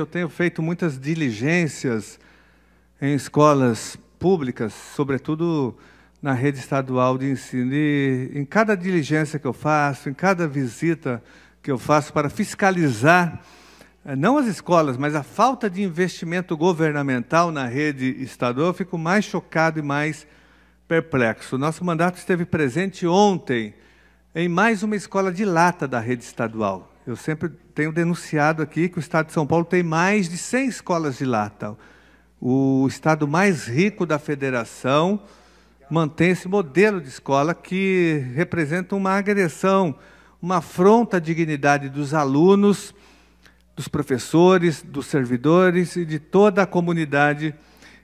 Eu tenho feito muitas diligências em escolas públicas, sobretudo na rede estadual de ensino. E em cada diligência que eu faço, em cada visita que eu faço para fiscalizar eh, não as escolas, mas a falta de investimento governamental na rede estadual, eu fico mais chocado e mais perplexo. Nosso mandato esteve presente ontem em mais uma escola de lata da rede estadual. Eu sempre tenho denunciado aqui que o Estado de São Paulo tem mais de 100 escolas de lata. O estado mais rico da federação mantém esse modelo de escola que representa uma agressão, uma afronta à dignidade dos alunos, dos professores, dos servidores e de toda a comunidade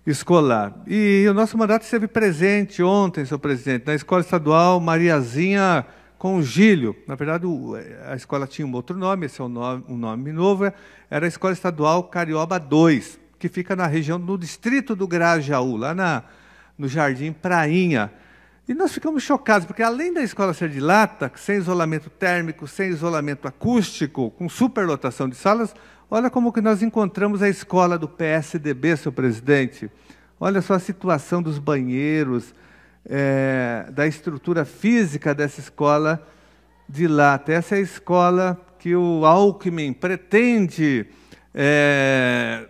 escolar. E o nosso mandato esteve presente ontem, senhor presidente, na Escola Estadual Mariazinha Congílio. Na verdade, a escola tinha um outro nome, esse é um nome, um nome novo, é, era a Escola Estadual Carioba 2, que fica na região do distrito do Grajaú, lá na, no Jardim Prainha. E nós ficamos chocados, porque além da escola ser de lata, sem isolamento térmico, sem isolamento acústico, com superlotação de salas, olha como que nós encontramos a escola do PSDB, seu presidente. Olha só a situação dos banheiros, é, da estrutura física dessa escola de Lata. Essa é a escola que o Alckmin pretende é,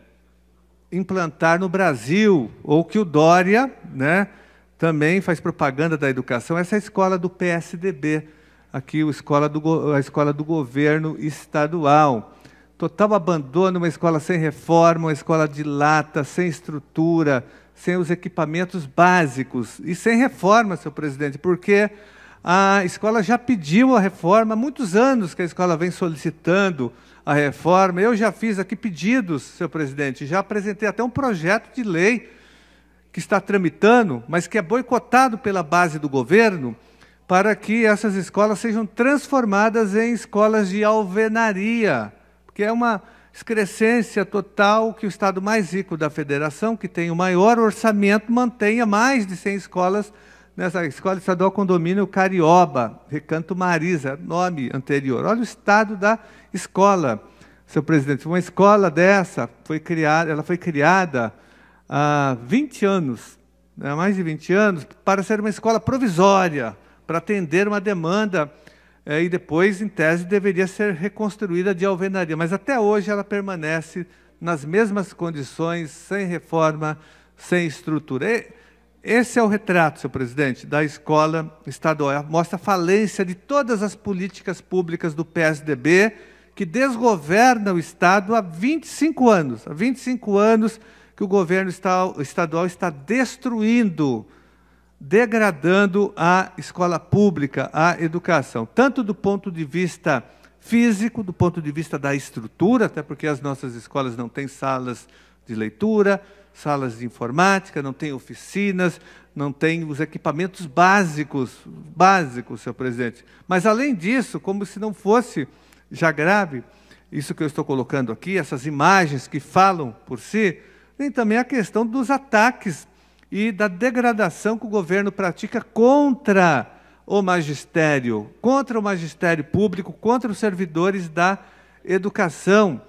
implantar no Brasil, ou que o Dória né, também faz propaganda da educação. Essa é a escola do PSDB, aqui escola do, a escola do governo estadual total abandono, uma escola sem reforma, uma escola de lata, sem estrutura, sem os equipamentos básicos e sem reforma, seu presidente, porque a escola já pediu a reforma, há muitos anos que a escola vem solicitando a reforma. Eu já fiz aqui pedidos, seu presidente, já apresentei até um projeto de lei que está tramitando, mas que é boicotado pela base do governo, para que essas escolas sejam transformadas em escolas de alvenaria porque é uma excrescência total que o estado mais rico da federação, que tem o maior orçamento, mantenha mais de 100 escolas nessa escola estadual condomínio Carioba, Recanto Marisa, nome anterior. Olha o estado da escola, seu presidente. Uma escola dessa foi criada, ela foi criada há 20 anos, né, há mais de 20 anos, para ser uma escola provisória, para atender uma demanda é, e depois, em tese, deveria ser reconstruída de alvenaria. Mas até hoje ela permanece nas mesmas condições, sem reforma, sem estrutura. E esse é o retrato, senhor presidente, da escola estadual. Mostra a falência de todas as políticas públicas do PSDB, que desgoverna o Estado há 25 anos. Há 25 anos que o governo estadual está destruindo degradando a escola pública, a educação, tanto do ponto de vista físico, do ponto de vista da estrutura, até porque as nossas escolas não têm salas de leitura, salas de informática, não têm oficinas, não têm os equipamentos básicos, básicos, senhor presidente. Mas além disso, como se não fosse já grave, isso que eu estou colocando aqui, essas imagens que falam por si, tem também a questão dos ataques e da degradação que o governo pratica contra o magistério, contra o magistério público, contra os servidores da educação.